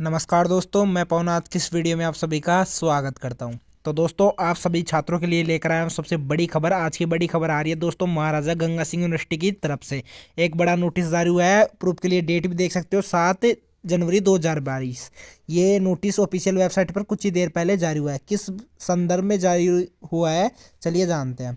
नमस्कार दोस्तों मैं पवन आज किस वीडियो में आप सभी का स्वागत करता हूं तो दोस्तों आप सभी छात्रों के लिए लेकर आए हूं सबसे बड़ी खबर आज की बड़ी खबर आ रही है दोस्तों महाराजा गंगा सिंह यूनिवर्सिटी की तरफ से एक बड़ा नोटिस जारी हुआ है प्रूफ के लिए डेट भी देख सकते हो सात जनवरी दो ये नोटिस ऑफिशियल वेबसाइट पर कुछ ही देर पहले जारी हुआ है किस संदर्भ में जारी हुआ है चलिए जानते हैं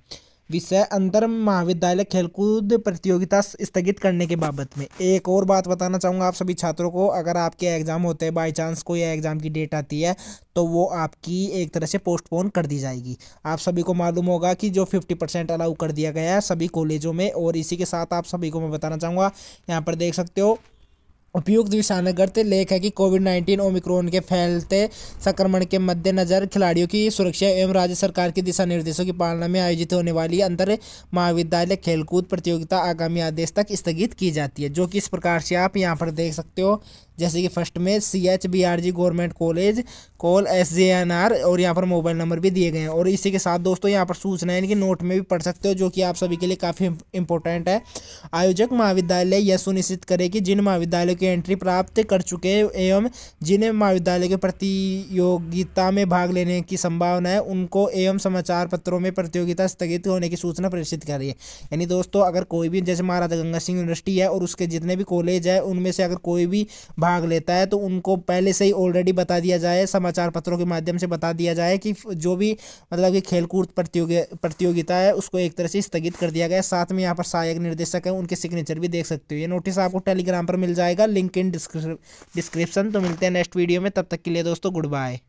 विषय अंतर महाविद्यालय खेलकूद प्रतियोगिता स्थगित करने के बाबत में एक और बात बताना चाहूँगा आप सभी छात्रों को अगर आपके एग्ज़ाम होते हैं बाई चांस कोई एग्ज़ाम की डेट आती है तो वो आपकी एक तरह से पोस्टपोन कर दी जाएगी आप सभी को मालूम होगा कि जो फिफ्टी परसेंट अलाउ कर दिया गया है सभी कॉलेजों में और इसी के साथ आप सभी को मैं बताना चाहूँगा यहाँ पर देख सकते हो उपयुक्त विशानगर्त लेख है कि कोविड नाइन्टीन ओमिक्रोन के फैलते संक्रमण के मद्देनज़र खिलाड़ियों की सुरक्षा एवं राज्य सरकार के दिशा निर्देशों की पालना में आयोजित होने वाली अंतर महाविद्यालय खेलकूद प्रतियोगिता आगामी आदेश तक स्थगित की जाती है जो कि इस प्रकार से आप यहाँ पर देख सकते हो जैसे कि फर्स्ट में C H B R G government college call S J N R और यहाँ पर मोबाइल नंबर भी दिए गए हैं और इसी के साथ दोस्तों यहाँ पर सूचना इनकी नोट में भी पढ़ सकते हो जो कि आप सभी के लिए काफ़ी इंपॉर्टेंट है आयोजक महाविद्यालय यह सुनिश्चित करे कि जिन महाविद्यालयों की एंट्री प्राप्त कर चुके एवं जिन्हें महाविद्यालय के प्रतियोगिता में भाग लेने की संभावना है उनको एवं समाचार पत्रों में प्रतियोगिता स्थगित होने की सूचना प्रेषित करिए यानी दोस्तों अगर कोई भी जैसे महाराजा गंगा सिंह यूनिवर्सिटी है और उसके जितने भी कॉलेज है उनमें से अगर कोई भी भाग लेता है तो उनको पहले से ही ऑलरेडी बता दिया जाए समाचार समाचार पत्रों के माध्यम से बता दिया जाए कि जो भी मतलब कि खेलकूद प्रतियोगि प्रतियोगिता है उसको एक तरह से स्थगित कर दिया गया साथ में यहाँ पर सहायक निर्देशक हैं उनके सिग्नेचर भी देख सकते हो ये नोटिस आपको टेलीग्राम पर मिल जाएगा लिंक इन डिस्क्रिप्शन तो मिलते हैं नेक्स्ट वीडियो में तब तक के लिए दोस्तों गुड बाय